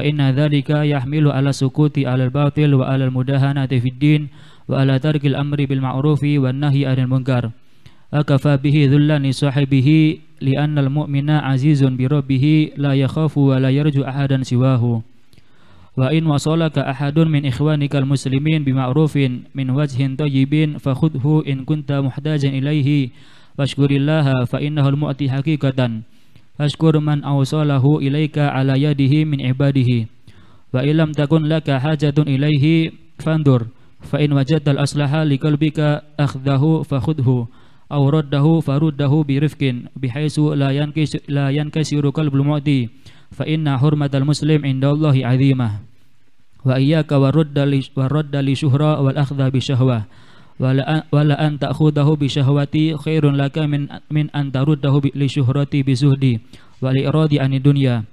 فإن ذلك يحمل على السكوت على الباطل وعلى المداهنة في الدين وعلى ترك الأمر بالمعروف والنهي عن المنكر أكفى به ذلا لصاحبه لأن المؤمن عزيز بربه لا يخاف ولا يرجو أحدا سواه وإن وصلك أحد من إخوانك المسلمين بمعروف من وجه طيب فخذه إن كنت محتاجا إليه واشكر الله فإنه المؤتي حقيقة Fashkur man awsalahu ilaika ala yadihi min ibadihi Wa ilam takun laka hajatun ilaihi fandur Fa in wajadal aslaha li kalbika akhdahu fakhudhu Aw raddahu faruddahu birifkin Bihaisu la yankis, la yankasiru kalbul mu'ti Fa inna hurmatal muslim Allahi azimah Wa iyaka warudda li, warudda li syuhra wal akhda bisyahwah wala an ta'khudahu bi syahwati khairun laka min min an taruddahu li syuhrati bi zuhdi wal iradi ani dunya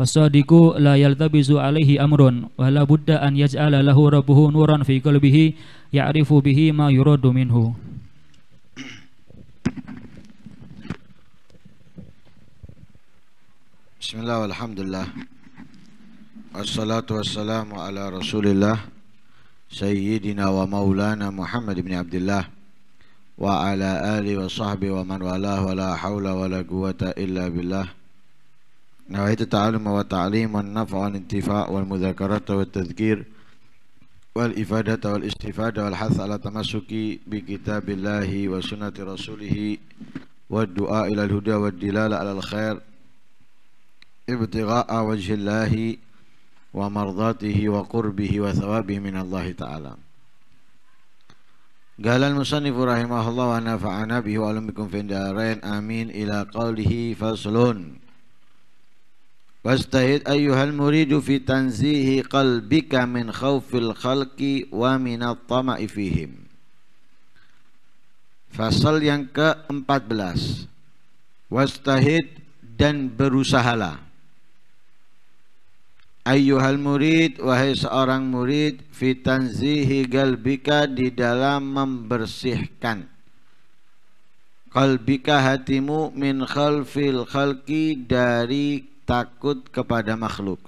wasadiku la yaltabisu alaihi amrun wala budda an yaj'ala lahu rabbuhu nuran fi qalbihi ya'rifu bihi ma yuradu minhu Bismillah walhamdulillah Wassalatu wassalamu ala rasulillah سيدنا ومولانا محمد بن عبد الله وعلى آله وصحبه ومن والاه ولا حول ولا قوة إلا بالله نوعية التعلم والتعليم والنفع والانتفاع والمذاكرة والتذكير والإفادة والاستفادة والحث على التمسك بكتاب الله وسنة رسوله والدعاء إلى الهدى والدلالة على الخير ابتغاء وجه الله ومرضاته وقربه وثوابه من الله تعالى قال المصنف رحمه الله al-musannif rahimahullah wa nafa'ana bihi wa alam bikum fi darain amin ila qawlihi faslun. Wastahid ayyuhal muridu fi tanzihi qalbika min Fasal yang ke-14. Wastahid dan berusahalah ayyuhal murid wahai seorang murid fitanzihi galbika di dalam membersihkan kalbika hatimu min khalfil khalki dari takut kepada makhluk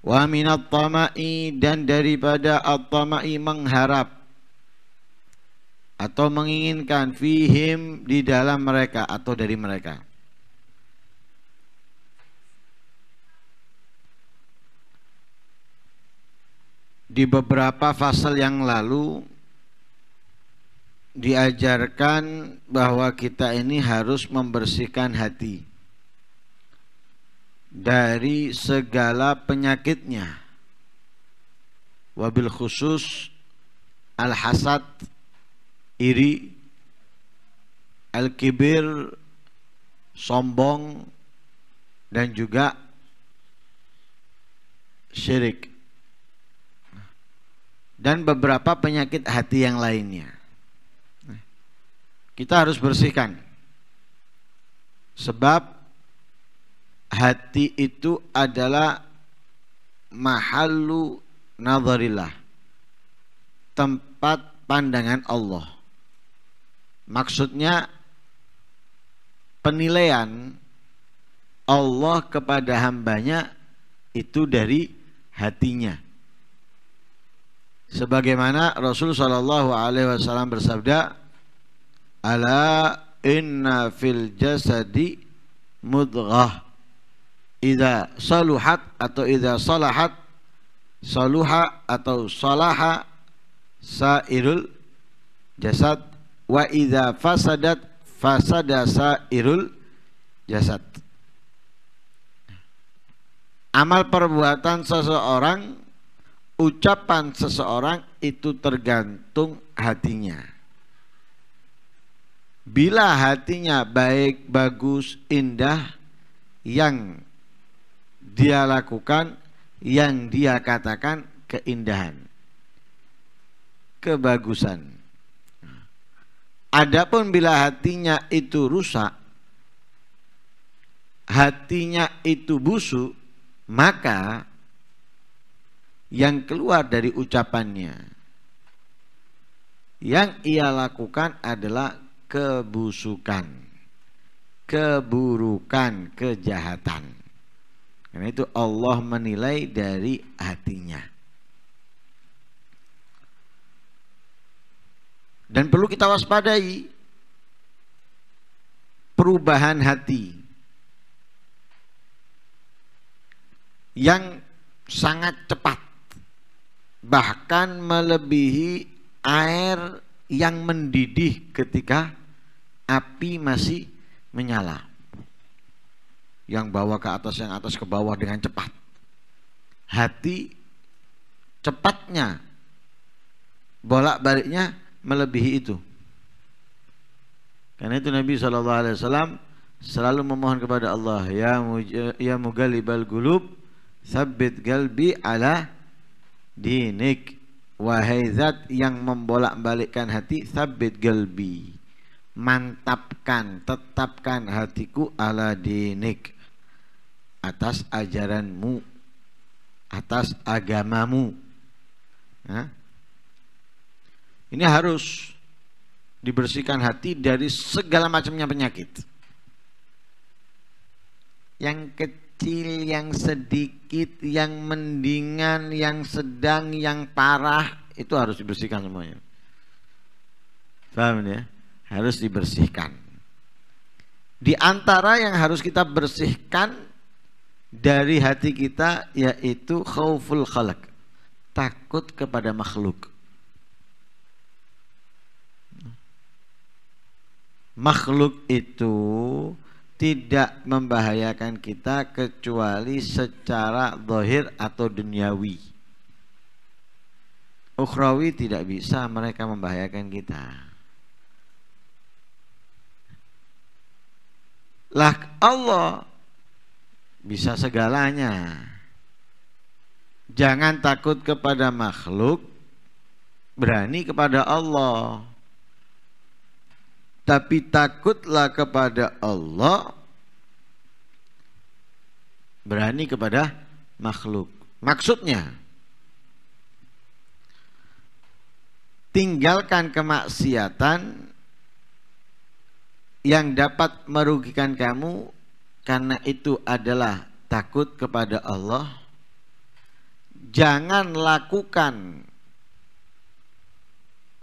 wa minat tama'i dan daripada at-tama'i mengharap atau menginginkan fihim di dalam mereka atau dari mereka di beberapa fasal yang lalu diajarkan bahwa kita ini harus membersihkan hati dari segala penyakitnya wabil khusus al-hasad iri al-kibir sombong dan juga syirik dan beberapa penyakit hati yang lainnya. kita harus bersihkan. Sebab hati itu adalah mahalu nazarillah Tempat pandangan Allah. Maksudnya penilaian Allah kepada hambanya itu dari hatinya sebagaimana Rasul Shallallahu alaihi wasallam bersabda ala inna fil jasadi mudghah idza saluhat atau idza salahat saluha atau salaha sairul jasad wa idza fasadat fasada sairul jasad amal perbuatan seseorang ucapan seseorang itu tergantung hatinya. Bila hatinya baik, bagus, indah, yang dia lakukan, yang dia katakan keindahan, kebagusan. Adapun bila hatinya itu rusak, hatinya itu busuk, maka yang keluar dari ucapannya. Yang ia lakukan adalah kebusukan, keburukan, kejahatan. Karena itu Allah menilai dari hatinya. Dan perlu kita waspadai perubahan hati yang sangat cepat bahkan melebihi air yang mendidih ketika api masih menyala. Yang bawa ke atas, yang atas ke bawah dengan cepat. Hati cepatnya bolak-baliknya melebihi itu. Karena itu Nabi saw selalu memohon kepada Allah, ya ya mugalibal gulub, sabit galbi ala dinik wahai zat yang membolak-balikkan hati sabit galbi mantapkan tetapkan hatiku ala dinik atas ajaranmu atas agamamu nah. ini harus dibersihkan hati dari segala macamnya penyakit yang kecil kecil, yang sedikit, yang mendingan, yang sedang, yang parah itu harus dibersihkan semuanya. Paham ya? Harus dibersihkan. Di antara yang harus kita bersihkan dari hati kita yaitu khauful khalq, takut kepada makhluk. Makhluk itu tidak membahayakan kita kecuali secara dohir atau duniawi. Ukhrawi tidak bisa mereka membahayakan kita. Lah Allah bisa segalanya. Jangan takut kepada makhluk, berani kepada Allah. Tapi takutlah kepada Allah berani kepada makhluk. Maksudnya tinggalkan kemaksiatan yang dapat merugikan kamu karena itu adalah takut kepada Allah. Jangan lakukan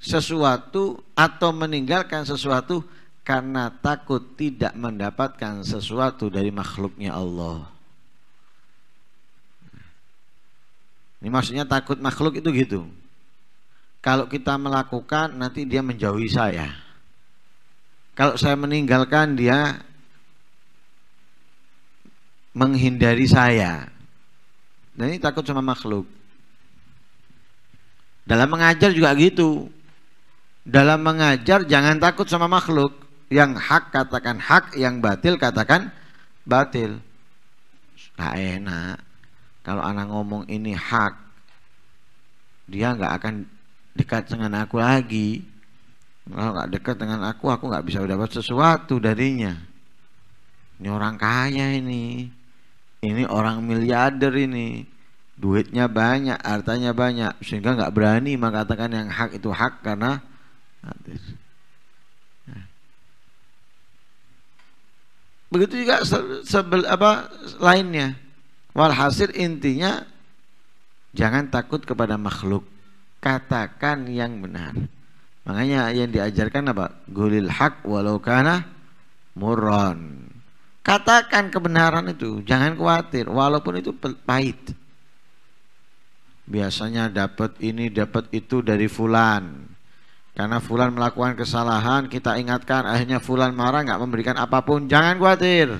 sesuatu atau meninggalkan sesuatu karena takut tidak mendapatkan sesuatu dari makhluknya Allah. Ini maksudnya takut makhluk itu gitu. Kalau kita melakukan nanti dia menjauhi saya. Kalau saya meninggalkan dia menghindari saya. Dan ini takut sama makhluk. Dalam mengajar juga gitu dalam mengajar jangan takut sama makhluk. Yang hak katakan hak, yang batil katakan batil. Gak enak. Kalau anak ngomong ini hak, dia nggak akan dekat dengan aku lagi. Kalau nggak dekat dengan aku, aku nggak bisa dapat sesuatu darinya. Ini orang kaya ini, ini orang miliarder ini, duitnya banyak, hartanya banyak, sehingga nggak berani mengatakan yang hak itu hak karena hadir. Ya. Begitu juga sebel apa lainnya. Walhasil intinya jangan takut kepada makhluk. Katakan yang benar. Makanya yang diajarkan apa? Gulil hak walau kana muron. Katakan kebenaran itu, jangan khawatir walaupun itu pahit. Biasanya dapat ini, dapat itu dari fulan. Karena Fulan melakukan kesalahan, kita ingatkan, akhirnya Fulan marah, nggak memberikan apapun. Jangan khawatir.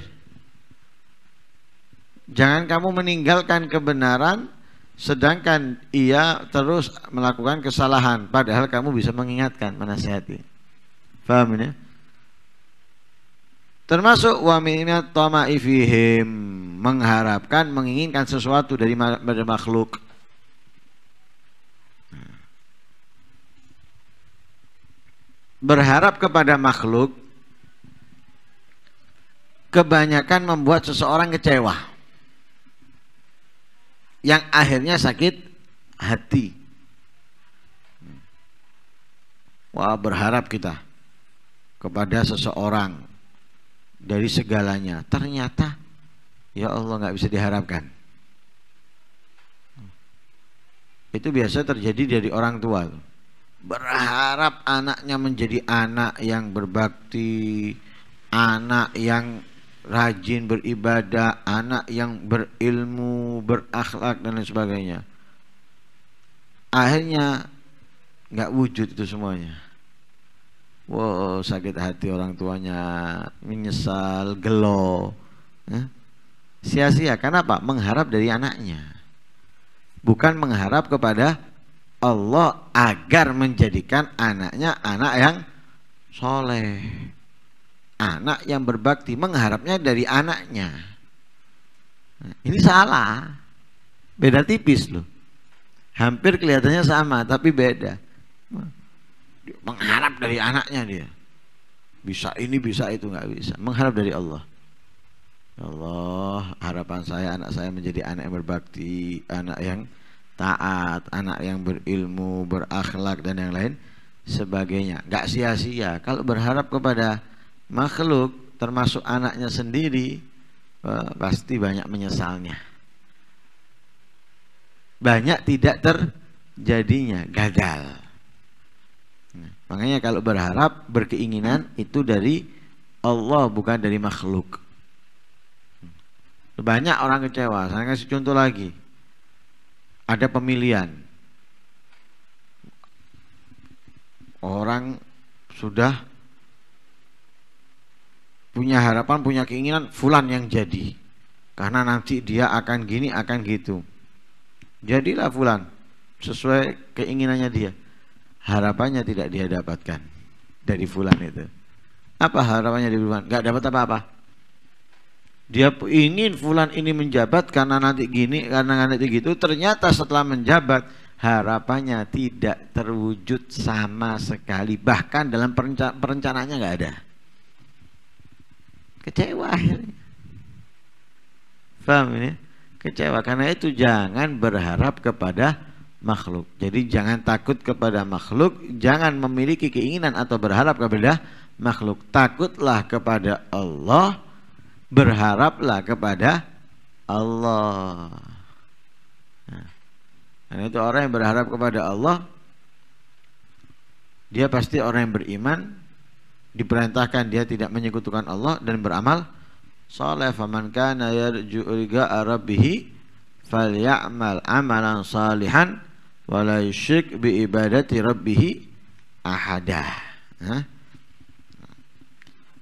Jangan kamu meninggalkan kebenaran, sedangkan ia terus melakukan kesalahan. Padahal kamu bisa mengingatkan, menasihati. Faham ini? Termasuk waminat ifihim Mengharapkan, menginginkan sesuatu dari makhluk berharap kepada makhluk kebanyakan membuat seseorang kecewa yang akhirnya sakit hati wah berharap kita kepada seseorang dari segalanya ternyata ya Allah nggak bisa diharapkan itu biasa terjadi dari orang tua berharap anaknya menjadi anak yang berbakti, anak yang rajin beribadah, anak yang berilmu, berakhlak dan lain sebagainya. Akhirnya nggak wujud itu semuanya. Wow, sakit hati orang tuanya, menyesal, gelo. Ya. Sia-sia, eh? karena apa? Mengharap dari anaknya. Bukan mengharap kepada Allah agar menjadikan anaknya anak yang soleh anak yang berbakti mengharapnya dari anaknya nah, ini salah beda tipis loh hampir kelihatannya sama tapi beda mengharap dari anaknya dia bisa ini bisa itu nggak bisa mengharap dari Allah ya Allah harapan saya anak saya menjadi anak yang berbakti anak yang taat, anak yang berilmu, berakhlak dan yang lain sebagainya. Gak sia-sia. Kalau berharap kepada makhluk, termasuk anaknya sendiri, eh, pasti banyak menyesalnya. Banyak tidak terjadinya, gagal. Nah, makanya kalau berharap, berkeinginan itu dari Allah bukan dari makhluk. Banyak orang kecewa. Saya kasih contoh lagi ada pemilihan. Orang sudah punya harapan, punya keinginan fulan yang jadi. Karena nanti dia akan gini, akan gitu. Jadilah fulan sesuai keinginannya dia. Harapannya tidak dia dapatkan dari fulan itu. Apa harapannya dari fulan? Gak dapat apa-apa dia ingin fulan ini menjabat karena nanti gini karena nanti gitu ternyata setelah menjabat harapannya tidak terwujud sama sekali bahkan dalam perenca perencanaannya nggak ada kecewa akhirnya paham ini kecewa karena itu jangan berharap kepada makhluk jadi jangan takut kepada makhluk jangan memiliki keinginan atau berharap kepada makhluk takutlah kepada Allah berharaplah kepada Allah. Nah, karena itu orang yang berharap kepada Allah, dia pasti orang yang beriman, diperintahkan dia tidak menyekutukan Allah dan beramal Soleh faman kana yarju liqa'a rabbih falyamal amalan salihan wala yusyrik bi ibadati rabbih ahada. Nah,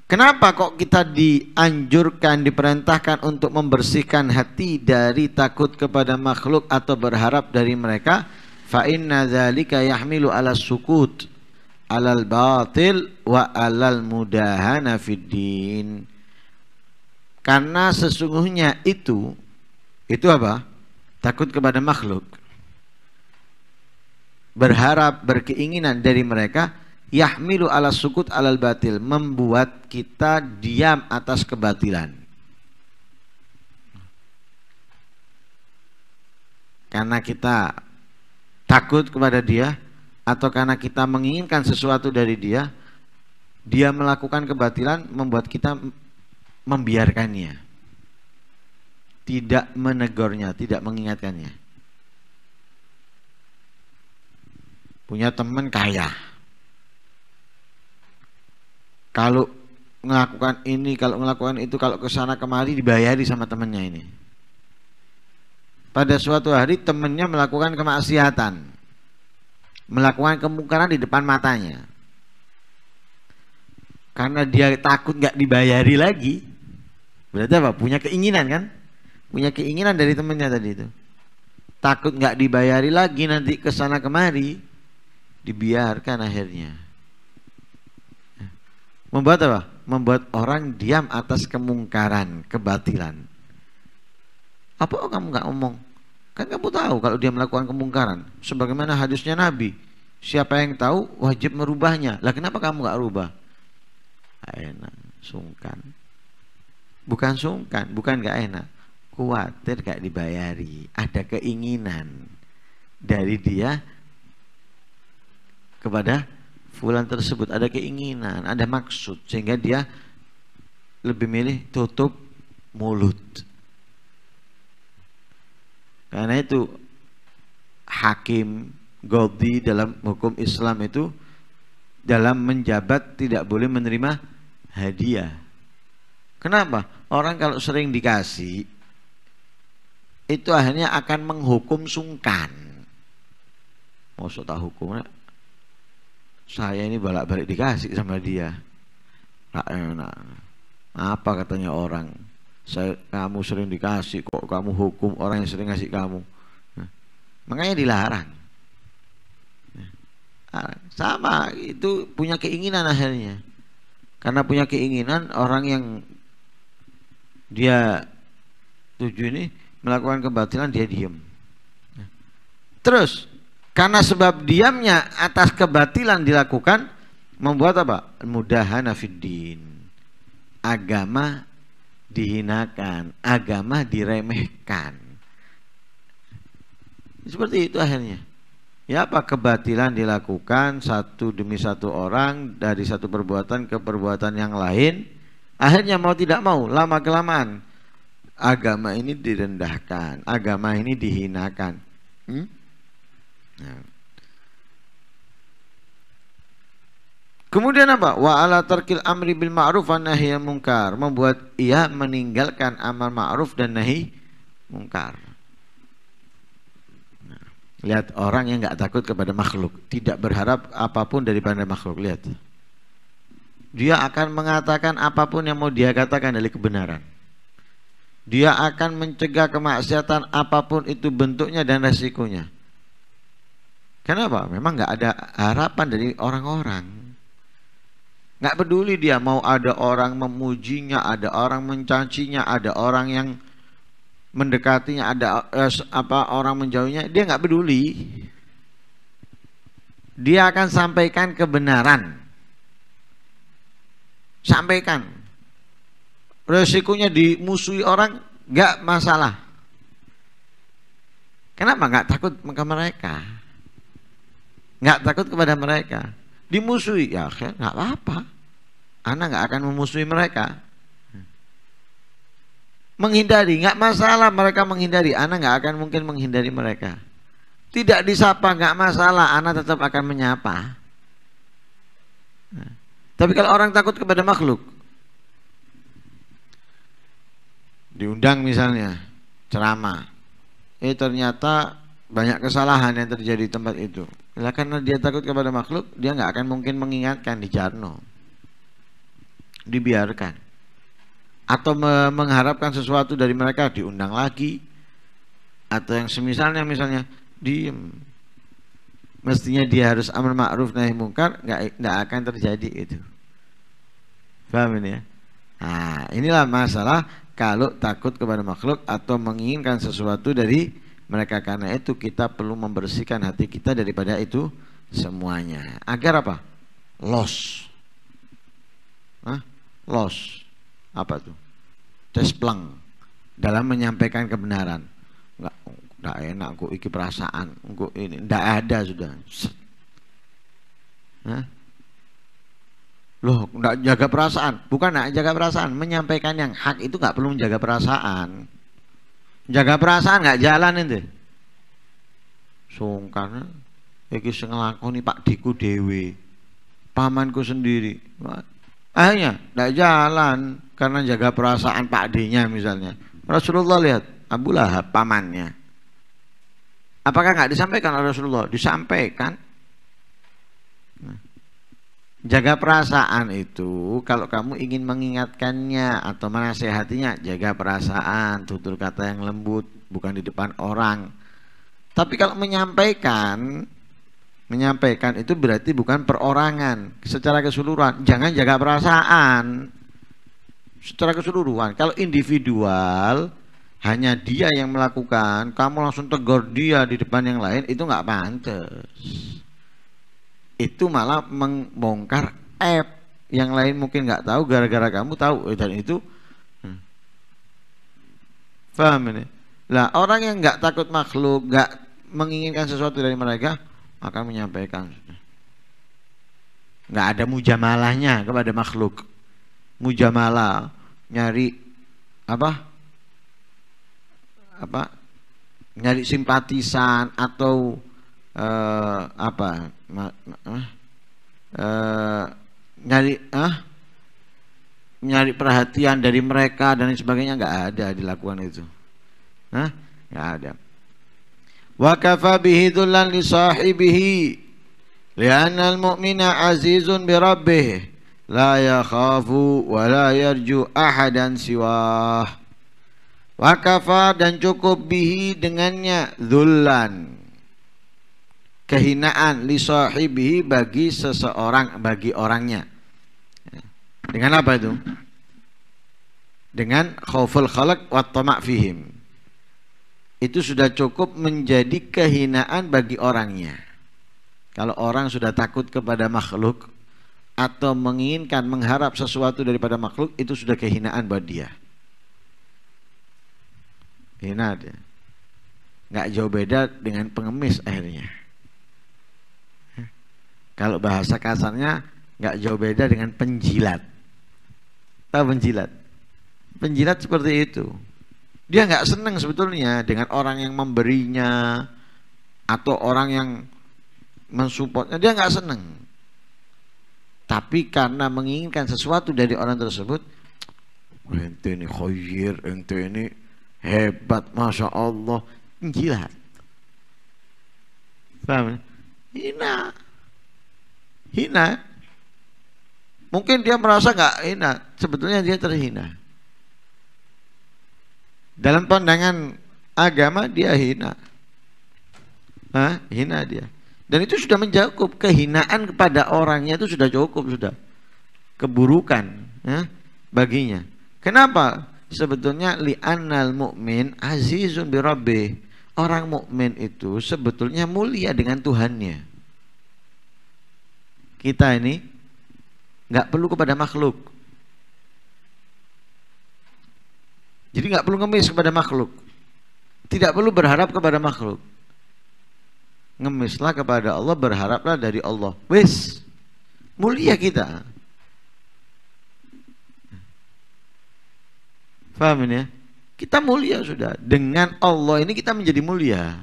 Kenapa kok kita dianjurkan, diperintahkan untuk membersihkan hati dari takut kepada makhluk atau berharap dari mereka? Fa inna yahmilu ala sukut alal batil wa alal mudahana fid Karena sesungguhnya itu itu apa? Takut kepada makhluk. Berharap, berkeinginan dari mereka yahmilu ala sukut alal batil membuat kita diam atas kebatilan karena kita takut kepada dia atau karena kita menginginkan sesuatu dari dia dia melakukan kebatilan membuat kita membiarkannya tidak menegurnya tidak mengingatkannya punya teman kaya kalau melakukan ini kalau melakukan itu kalau ke sana kemari dibayari sama temennya ini pada suatu hari temennya melakukan kemaksiatan melakukan kemungkaran di depan matanya karena dia takut nggak dibayari lagi berarti apa punya keinginan kan punya keinginan dari temennya tadi itu takut nggak dibayari lagi nanti kesana kemari dibiarkan akhirnya Membuat apa? Membuat orang diam atas kemungkaran, kebatilan. Apa oh, kamu nggak ngomong? Kan kamu tahu kalau dia melakukan kemungkaran. Sebagaimana hadisnya Nabi. Siapa yang tahu wajib merubahnya. Lah kenapa kamu nggak rubah? Enak, sungkan. Bukan sungkan, bukan nggak enak. Kuatir gak dibayari. Ada keinginan dari dia kepada fulan tersebut ada keinginan, ada maksud sehingga dia lebih milih tutup mulut. Karena itu hakim godi dalam hukum Islam itu dalam menjabat tidak boleh menerima hadiah. Kenapa? Orang kalau sering dikasih itu akhirnya akan menghukum sungkan. Mau tak hukumnya saya ini balak-balik dikasih sama dia tak enak eh, apa katanya orang saya kamu sering dikasih kok kamu hukum orang yang sering kasih kamu makanya dilarang ah, sama itu punya keinginan akhirnya karena punya keinginan orang yang dia tuju ini melakukan kebatilan dia diem terus karena sebab diamnya atas kebatilan dilakukan membuat apa? Mudahana fiddin. Agama dihinakan, agama diremehkan. Seperti itu akhirnya. Ya apa kebatilan dilakukan satu demi satu orang dari satu perbuatan ke perbuatan yang lain. Akhirnya mau tidak mau lama kelamaan agama ini direndahkan, agama ini dihinakan. Hmm? Ya. Kemudian apa? Wa ala tarkil amri bil ma'ruf wa nahi munkar, membuat ia meninggalkan amar ma'ruf dan nahi munkar. Nah, lihat orang yang nggak takut kepada makhluk, tidak berharap apapun daripada makhluk. Lihat, dia akan mengatakan apapun yang mau dia katakan dari kebenaran. Dia akan mencegah kemaksiatan apapun itu bentuknya dan resikonya. Kenapa? Memang nggak ada harapan dari orang-orang. Nggak peduli dia mau ada orang memujinya, ada orang mencacinya, ada orang yang mendekatinya, ada eh, apa orang menjauhinya, dia nggak peduli. Dia akan sampaikan kebenaran. Sampaikan. Resikonya dimusuhi orang nggak masalah. Kenapa nggak takut ke mereka? nggak takut kepada mereka dimusuhi ya oke nggak apa-apa anak nggak akan memusuhi mereka menghindari nggak masalah mereka menghindari anak nggak akan mungkin menghindari mereka tidak disapa nggak masalah anak tetap akan menyapa tapi kalau orang takut kepada makhluk diundang misalnya ceramah eh ternyata banyak kesalahan yang terjadi di tempat itu. Lah karena dia takut kepada makhluk, dia nggak akan mungkin mengingatkan di Jarno. Dibiarkan. Atau me mengharapkan sesuatu dari mereka diundang lagi. Atau yang semisalnya misalnya diem. Mestinya dia harus aman ma'ruf nahi mungkar, nggak akan terjadi itu. Paham ini ya? Nah, inilah masalah kalau takut kepada makhluk atau menginginkan sesuatu dari mereka. Karena itu kita perlu membersihkan hati kita daripada itu semuanya. Agar apa? loss, Hah? loss Apa tuh? tesplang Dalam menyampaikan kebenaran. Enggak, enggak enak kok iki perasaan. Kok ini enggak ada sudah. Hah? Loh, enggak jaga perasaan. Bukan enggak jaga perasaan, menyampaikan yang hak itu enggak perlu menjaga perasaan. Jaga perasaan nggak jalan itu. Sungkan. Iki sing nglakoni Pak Diku dewe. Pamanku sendiri. Akhirnya nggak jalan karena jaga perasaan Pak Dinya misalnya. Rasulullah lihat Abu Lahab pamannya. Apakah nggak disampaikan oleh Rasulullah? Disampaikan. Nah. Jaga perasaan itu kalau kamu ingin mengingatkannya atau menasehatinya, jaga perasaan, tutur kata yang lembut, bukan di depan orang. Tapi kalau menyampaikan, menyampaikan itu berarti bukan perorangan secara keseluruhan. Jangan jaga perasaan secara keseluruhan. Kalau individual hanya dia yang melakukan, kamu langsung tegur dia di depan yang lain itu nggak pantas itu malah membongkar app yang lain mungkin nggak tahu gara-gara kamu tahu eh, dan itu hmm. paham ini lah orang yang nggak takut makhluk nggak menginginkan sesuatu dari mereka akan menyampaikan nggak ada mujamalahnya kepada makhluk mujamalah nyari apa apa nyari simpatisan atau uh, apa uh, nyari uh, nyari perhatian dari mereka dan sebagainya nggak ada dilakukan itu Hah? nggak ada wa kafa bihi dhullan li sahibihi li'anna al-mu'mina azizun bi rabbih la yakhafu wa la yarju ahadan siwah wa kafa dan cukup bihi dengannya dhullan kehinaan li sahibihi bagi seseorang bagi orangnya dengan apa itu dengan khauful khalaq wa tamak fihim itu sudah cukup menjadi kehinaan bagi orangnya kalau orang sudah takut kepada makhluk atau menginginkan mengharap sesuatu daripada makhluk itu sudah kehinaan buat dia hina dia nggak jauh beda dengan pengemis akhirnya kalau bahasa kasarnya nggak jauh beda dengan penjilat. Tahu penjilat? Penjilat seperti itu. Dia nggak seneng sebetulnya dengan orang yang memberinya atau orang yang mensupportnya. Dia nggak seneng. Tapi karena menginginkan sesuatu dari orang tersebut, ente ini khoyir, ente ini hebat, masya Allah, penjilat. Paham? Ya? Ini hina. Mungkin dia merasa nggak hina, sebetulnya dia terhina. Dalam pandangan agama dia hina. Hah? Hina dia. Dan itu sudah mencakup kehinaan kepada orangnya itu sudah cukup sudah. Keburukan ya, baginya. Kenapa? Sebetulnya li-anal mukmin azizun birabeh Orang mukmin itu sebetulnya mulia dengan Tuhannya kita ini nggak perlu kepada makhluk. Jadi nggak perlu ngemis kepada makhluk. Tidak perlu berharap kepada makhluk. Ngemislah kepada Allah, berharaplah dari Allah. Wis, mulia kita. Faham ini ya? Kita mulia sudah. Dengan Allah ini kita menjadi mulia.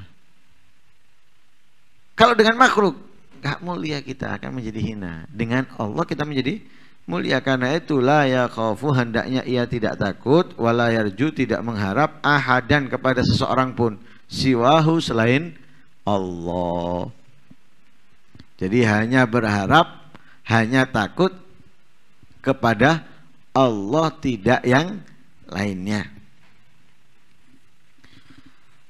Kalau dengan makhluk, maka mulia kita akan menjadi hina. Dengan Allah kita menjadi mulia karena itulah ya khaufu hendaknya ia tidak takut wala yarju tidak mengharap ahadan kepada seseorang pun siwahu selain Allah. Jadi hanya berharap, hanya takut kepada Allah tidak yang lainnya.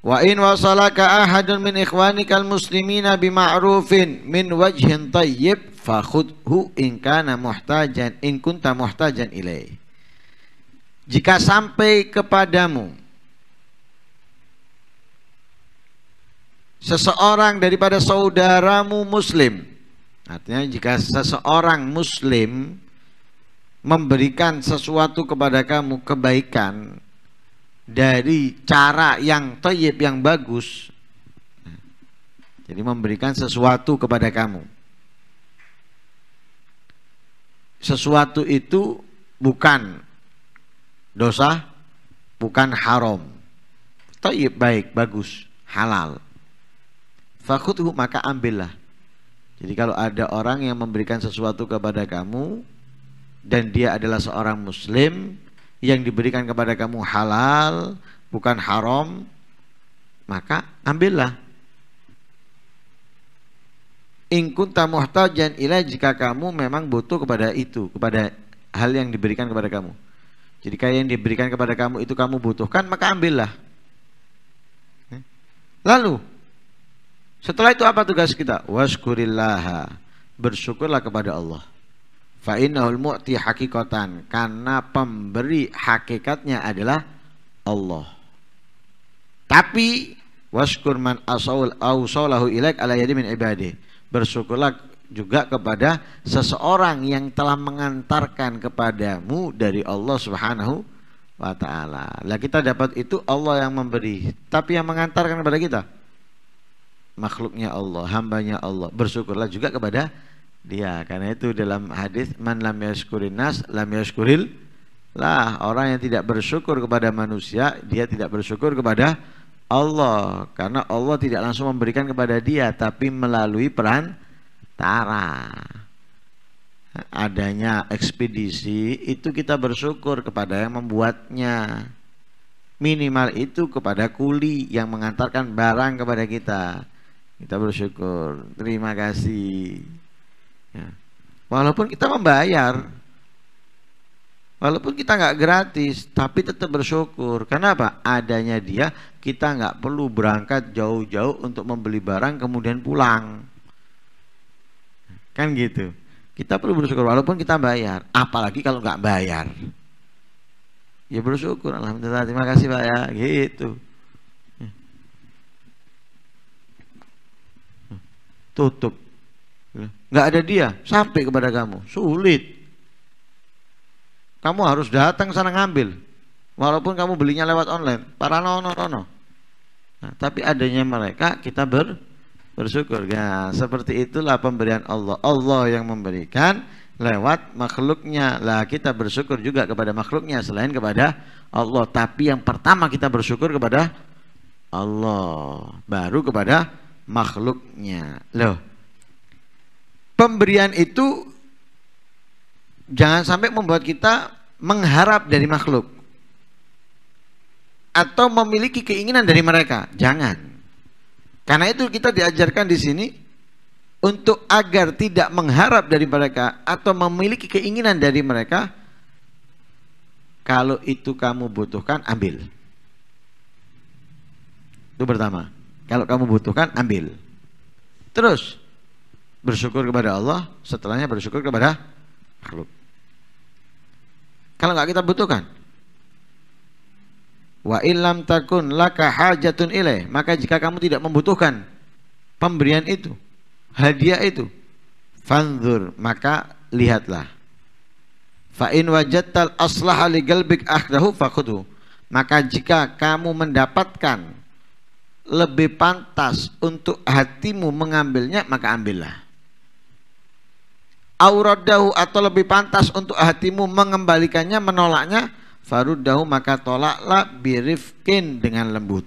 Wa in wasalaka ahadun min ikhwanikal muslimina bima'rufin min wajhin tayyib fakhudhu in kana muhtajan in kunta muhtajan ilai. Jika sampai kepadamu seseorang daripada saudaramu muslim artinya jika seseorang muslim memberikan sesuatu kepada kamu kebaikan dari cara yang toyib yang bagus jadi memberikan sesuatu kepada kamu sesuatu itu bukan dosa bukan haram toyib baik bagus halal Fakutuh maka ambillah jadi kalau ada orang yang memberikan sesuatu kepada kamu dan dia adalah seorang muslim yang diberikan kepada kamu halal bukan haram maka ambillah ingkun tamuhta muhtajan ilai jika kamu memang butuh kepada itu kepada hal yang diberikan kepada kamu jadi kayak yang diberikan kepada kamu itu kamu butuhkan maka ambillah eh? lalu setelah itu apa tugas kita waskurillaha bersyukurlah kepada Allah Fa innahul mu'ti hakikatan karena pemberi hakikatnya adalah Allah. Tapi waskur man asaul ausalahu ilaik ala yadi min ibadih. Bersyukurlah juga kepada seseorang yang telah mengantarkan kepadamu dari Allah Subhanahu wa taala. Lah kita dapat itu Allah yang memberi, tapi yang mengantarkan kepada kita makhluknya Allah, hambanya Allah. Bersyukurlah juga kepada dia. Karena itu dalam hadis man lam yashkurin nas lam yashkuril lah orang yang tidak bersyukur kepada manusia dia tidak bersyukur kepada Allah karena Allah tidak langsung memberikan kepada dia tapi melalui peran tara adanya ekspedisi itu kita bersyukur kepada yang membuatnya minimal itu kepada kuli yang mengantarkan barang kepada kita kita bersyukur terima kasih Ya. Walaupun kita membayar, walaupun kita nggak gratis, tapi tetap bersyukur. Karena apa? Adanya dia, kita nggak perlu berangkat jauh-jauh untuk membeli barang kemudian pulang. Kan gitu. Kita perlu bersyukur walaupun kita bayar, apalagi kalau nggak bayar. Ya bersyukur, alhamdulillah. Terima kasih Pak ya, gitu. Tutup Hmm. nggak ada dia sampai kepada kamu sulit kamu harus datang sana ngambil walaupun kamu belinya lewat online para nono nono nah, tapi adanya mereka kita ber bersyukur nah seperti itulah pemberian Allah Allah yang memberikan lewat makhluknya lah kita bersyukur juga kepada makhluknya selain kepada Allah tapi yang pertama kita bersyukur kepada Allah baru kepada makhluknya loh pemberian itu jangan sampai membuat kita mengharap dari makhluk atau memiliki keinginan dari mereka. Jangan. Karena itu kita diajarkan di sini untuk agar tidak mengharap dari mereka atau memiliki keinginan dari mereka. Kalau itu kamu butuhkan, ambil. Itu pertama. Kalau kamu butuhkan, ambil. Terus, bersyukur kepada Allah, setelahnya bersyukur kepada makhluk. Kalau nggak kita butuhkan. Wa illam takun laka hajatun ilaih. Maka jika kamu tidak membutuhkan pemberian itu, hadiah itu, fanzur, maka lihatlah. Fa in wajadtal aslaha li qalbik akhdahu fakhudhu. Maka jika kamu mendapatkan lebih pantas untuk hatimu mengambilnya maka ambillah auradahu atau lebih pantas untuk hatimu mengembalikannya menolaknya farudahu maka tolaklah birifkin dengan lembut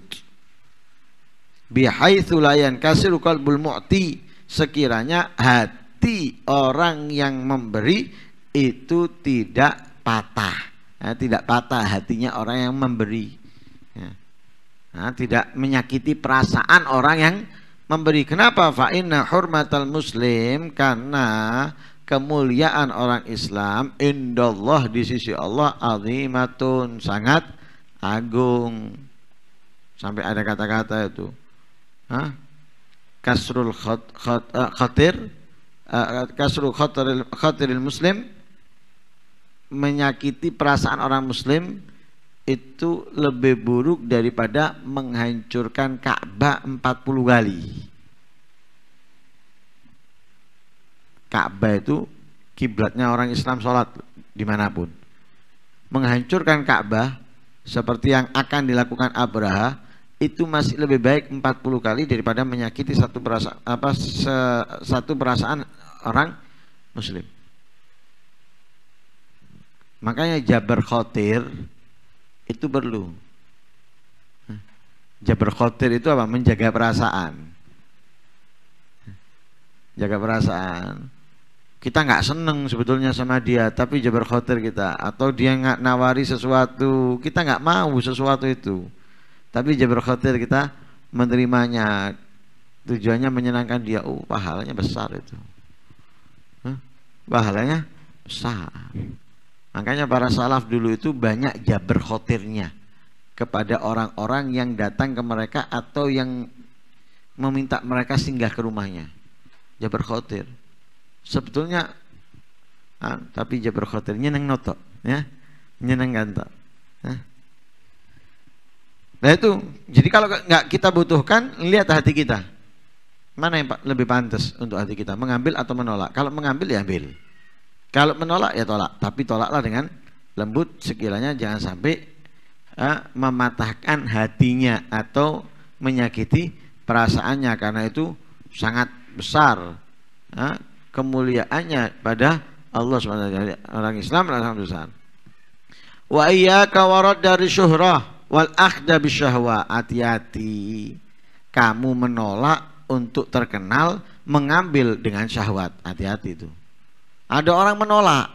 bihaitsu la yankasiru mu'ti sekiranya hati orang yang memberi itu tidak patah ya, tidak patah hatinya orang yang memberi ya. nah, tidak menyakiti perasaan orang yang memberi kenapa fa inna hurmatal muslim karena kemuliaan orang Islam indallah di sisi Allah azimatun sangat agung sampai ada kata-kata itu Hah? kasrul khat, khat, uh, eh, khatir uh, kasrul khatiril, khatir muslim menyakiti perasaan orang muslim itu lebih buruk daripada menghancurkan Ka'bah 40 kali Ka'bah itu kiblatnya orang Islam sholat dimanapun. Menghancurkan Ka'bah seperti yang akan dilakukan Abraha itu masih lebih baik 40 kali daripada menyakiti satu perasaan apa se, satu perasaan orang muslim. Makanya jabar khotir itu perlu. Jabar khotir itu apa? Menjaga perasaan. Jaga perasaan kita nggak seneng sebetulnya sama dia tapi jabar khotir kita atau dia nggak nawari sesuatu kita nggak mau sesuatu itu tapi jabar khotir kita menerimanya tujuannya menyenangkan dia oh pahalanya besar itu pahalanya besar makanya para salaf dulu itu banyak jabar khotirnya kepada orang-orang yang datang ke mereka atau yang meminta mereka singgah ke rumahnya jabar khotir sebetulnya ah, tapi jabar khatir nyeneng noto ya nyeneng ganta ya. nah itu jadi kalau nggak kita butuhkan lihat hati kita mana yang lebih pantas untuk hati kita mengambil atau menolak kalau mengambil ya ambil kalau menolak ya tolak tapi tolaklah dengan lembut sekiranya jangan sampai eh, mematahkan hatinya atau menyakiti perasaannya karena itu sangat besar eh, kemuliaannya pada Allah SWT orang Islam alhamdulillah wa iya kawarot dari syuhrah wal akhda bisyahwa hati-hati kamu menolak untuk terkenal mengambil dengan syahwat hati-hati itu ada orang menolak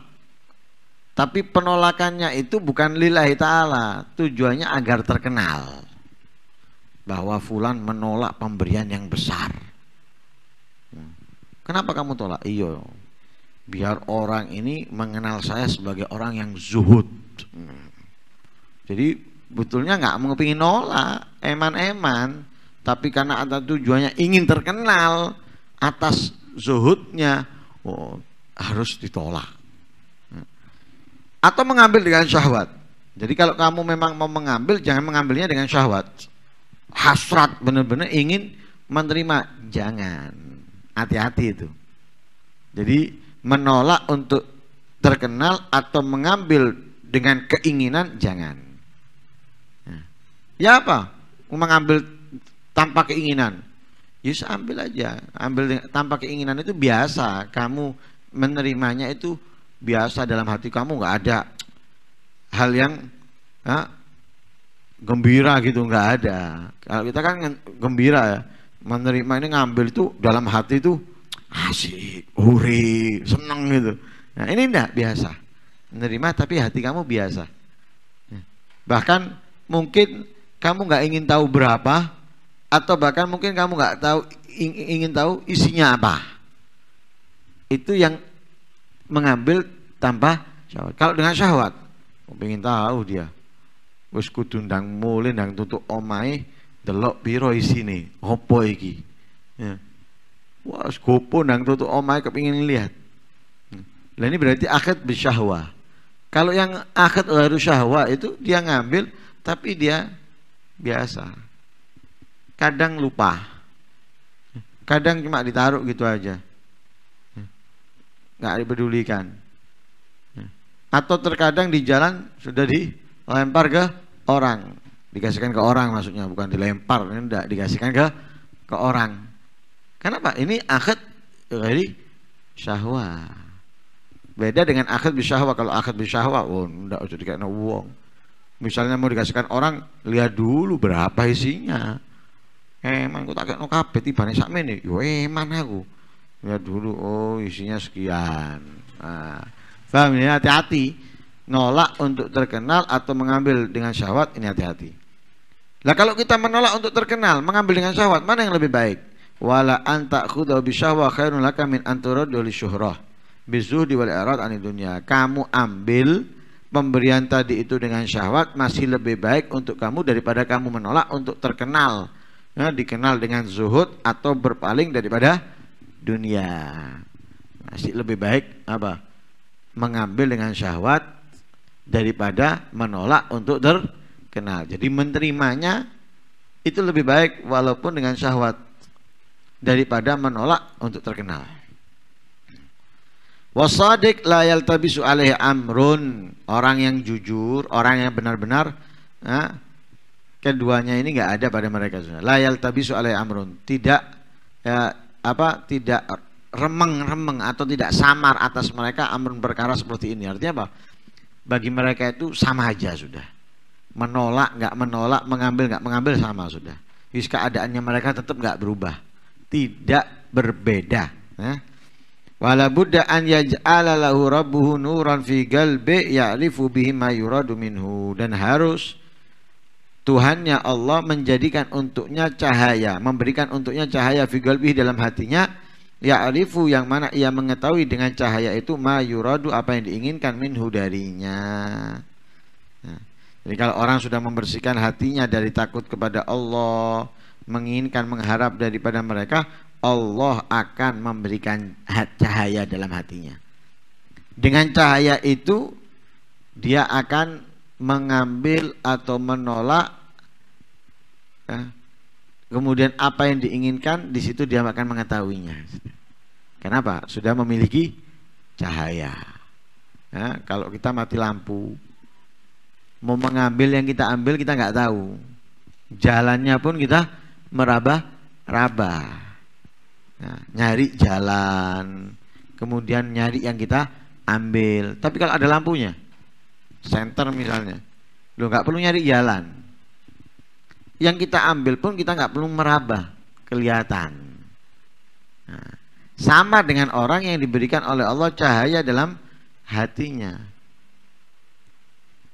tapi penolakannya itu bukan lillahi ta'ala tujuannya agar terkenal bahwa fulan menolak pemberian yang besar Kenapa kamu tolak? Iya, biar orang ini mengenal saya sebagai orang yang zuhud. Hmm. Jadi betulnya nggak mau pengen nolak, eman-eman, tapi karena ada tujuannya ingin terkenal atas zuhudnya, oh, harus ditolak. Hmm. Atau mengambil dengan syahwat. Jadi kalau kamu memang mau mengambil, jangan mengambilnya dengan syahwat. Hasrat benar-benar ingin menerima, jangan Hati-hati itu. Jadi menolak untuk terkenal atau mengambil dengan keinginan jangan. Nah, ya apa? Mengambil tanpa keinginan. Yus ya ambil aja, ambil tanpa keinginan itu biasa. Kamu menerimanya itu biasa dalam hati kamu nggak ada hal yang ha, ah, gembira gitu nggak ada. Kalau kita kan gembira ya menerima ini ngambil itu dalam hati itu asik, huri, seneng gitu. Nah ini enggak biasa. Menerima tapi hati kamu biasa. Ya. Bahkan mungkin kamu nggak ingin tahu berapa atau bahkan mungkin kamu nggak tahu ingin tahu isinya apa. Itu yang mengambil tanpa syahwat. Kalau dengan syahwat, ingin oh, tahu dia. Wis kudu ndang mule ndang tutuk omahe delok piro isine, opo iki. Ya. Wah, skopo nang tutu omae kepingin lihat. Nah ini berarti akad bersyahwa. Kalau yang akad harus syahwa itu dia ngambil tapi dia biasa. Kadang lupa. Kadang cuma ditaruh gitu aja. Nggak dipedulikan. Atau terkadang di jalan sudah dilempar ke orang. Dikasihkan ke orang maksudnya, bukan dilempar, ini enggak dikasihkan ke ke orang. Kenapa? Ini akad dari syahwa. Beda dengan akad bisyahwa. Kalau akad bisyahwa, oh enggak jadi kayak uang. Misalnya mau dikasihkan orang, lihat dulu berapa isinya. Eh, emang aku tak tiba kabeh tibane sakmene. Yo mana aku. Lihat dulu, oh isinya sekian. Nah, paham ya? Hati-hati nolak untuk terkenal atau mengambil dengan syahwat ini hati-hati. Lah kalau kita menolak untuk terkenal, mengambil dengan syahwat, mana yang lebih baik? Wala anta bi syahwa khairun laka min anturadu li syuhrah di wal irad anid dunya. Kamu ambil pemberian tadi itu dengan syahwat masih lebih baik untuk kamu daripada kamu menolak untuk terkenal. Ya, dikenal dengan zuhud atau berpaling daripada dunia. Masih lebih baik apa? Mengambil dengan syahwat daripada menolak untuk terkenal. Jadi menerimanya itu lebih baik walaupun dengan syahwat daripada menolak untuk terkenal. Wasadik layal tabisu sualeh amrun. Orang yang jujur, orang yang benar-benar nah, keduanya ini nggak ada pada mereka sudah. Layal tabisu sualeh amrun. Tidak ya, apa tidak remeng-remeng atau tidak samar atas mereka amrun berkara seperti ini. Artinya apa? bagi mereka itu sama aja sudah menolak nggak menolak mengambil nggak mengambil sama sudah Yus keadaannya mereka tetap nggak berubah tidak berbeda ya. wala budda an yaj'ala lahu rabbuhu nuran fi qalbi ya'rifu bihi ma yuradu dan harus Tuhannya Allah menjadikan untuknya cahaya memberikan untuknya cahaya fi qalbi dalam hatinya Ya Alifu yang mana ia mengetahui dengan cahaya itu ma yuradu apa yang diinginkan minhu darinya. Nah, jadi kalau orang sudah membersihkan hatinya dari takut kepada Allah, menginginkan mengharap daripada mereka, Allah akan memberikan cahaya dalam hatinya. Dengan cahaya itu dia akan mengambil atau menolak eh, kemudian apa yang diinginkan di situ dia akan mengetahuinya kenapa sudah memiliki cahaya ya, kalau kita mati lampu mau mengambil yang kita ambil kita nggak tahu jalannya pun kita meraba-raba nah, ya, nyari jalan kemudian nyari yang kita ambil tapi kalau ada lampunya center misalnya lo nggak perlu nyari jalan yang kita ambil pun kita nggak perlu meraba kelihatan nah, sama dengan orang yang diberikan oleh Allah cahaya dalam hatinya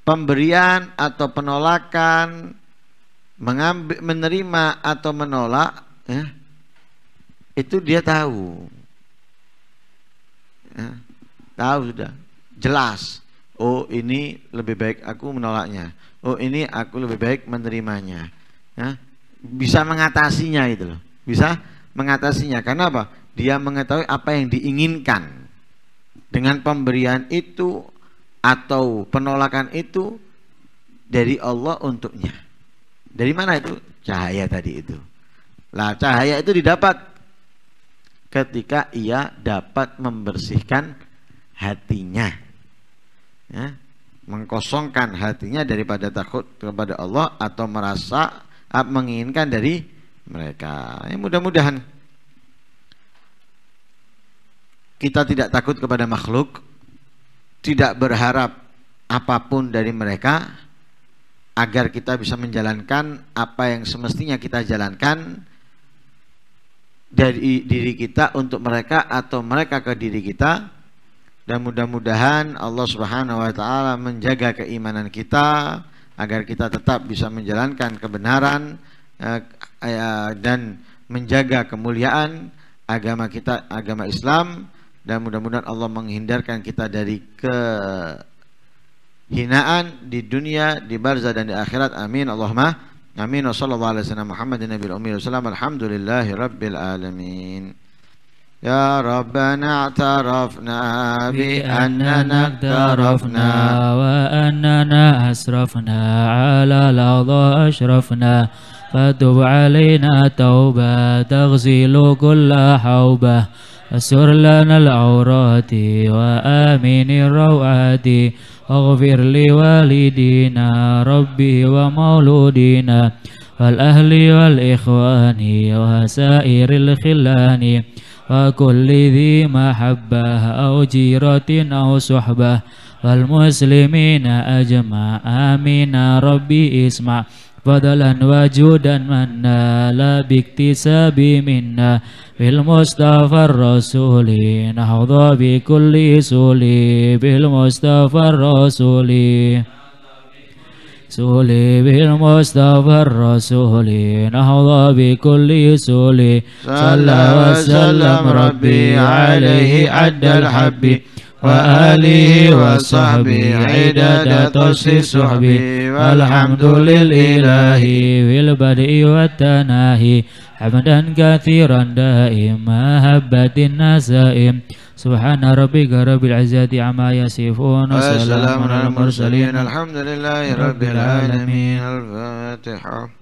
pemberian atau penolakan mengambil menerima atau menolak ya, itu dia tahu ya, tahu sudah jelas oh ini lebih baik aku menolaknya oh ini aku lebih baik menerimanya ya, bisa mengatasinya itu loh bisa mengatasinya karena apa dia mengetahui apa yang diinginkan dengan pemberian itu atau penolakan itu dari Allah untuknya dari mana itu cahaya tadi itu lah cahaya itu didapat ketika ia dapat membersihkan hatinya ya, mengkosongkan hatinya daripada takut kepada Allah atau merasa menginginkan dari mereka. Ya, mudah-mudahan kita tidak takut kepada makhluk, tidak berharap apapun dari mereka agar kita bisa menjalankan apa yang semestinya kita jalankan dari diri kita untuk mereka atau mereka ke diri kita dan mudah-mudahan Allah Subhanahu wa taala menjaga keimanan kita agar kita tetap bisa menjalankan kebenaran eh, eh, dan menjaga kemuliaan agama kita agama Islam dan mudah-mudahan Allah menghindarkan kita dari kehinaan di dunia di barzah dan di akhirat amin Allahumma amin wa sallallahu alaihi wasallam Muhammadin nabiyil ummi wa sallam alhamdulillahirabbil alamin يا ربنا اعترفنا بأننا اقترفنا وأننا أسرفنا على الأرض أشرفنا فتب علينا توبة تغزل كل حوبة أسر لنا العورات وآمن الروعات واغفر لوالدينا ربي ومولودينا والأهل والإخوان وسائر الخلان وكل ذي محبة أو جيرة أو صحبة والمسلمين أجمع آمين ربي اسمع فضلا وجودا منا لا باكتساب منا بالمصطفى الرسول نحظى بكل سولي بالمصطفى الرسول سولي بالمصطفى الرسول نهضى بكل سولي صلى وسلم ربي عليه عد الحب وآله وصحبه عدد طش صحبي والحمد للإله بالبدء والتناهي حمدا كثيرا دائما هبت النسائم سبحان ربك رب العزة عما يصفون وسلام على المرسلين الحمد لله رب العالمين الفاتحة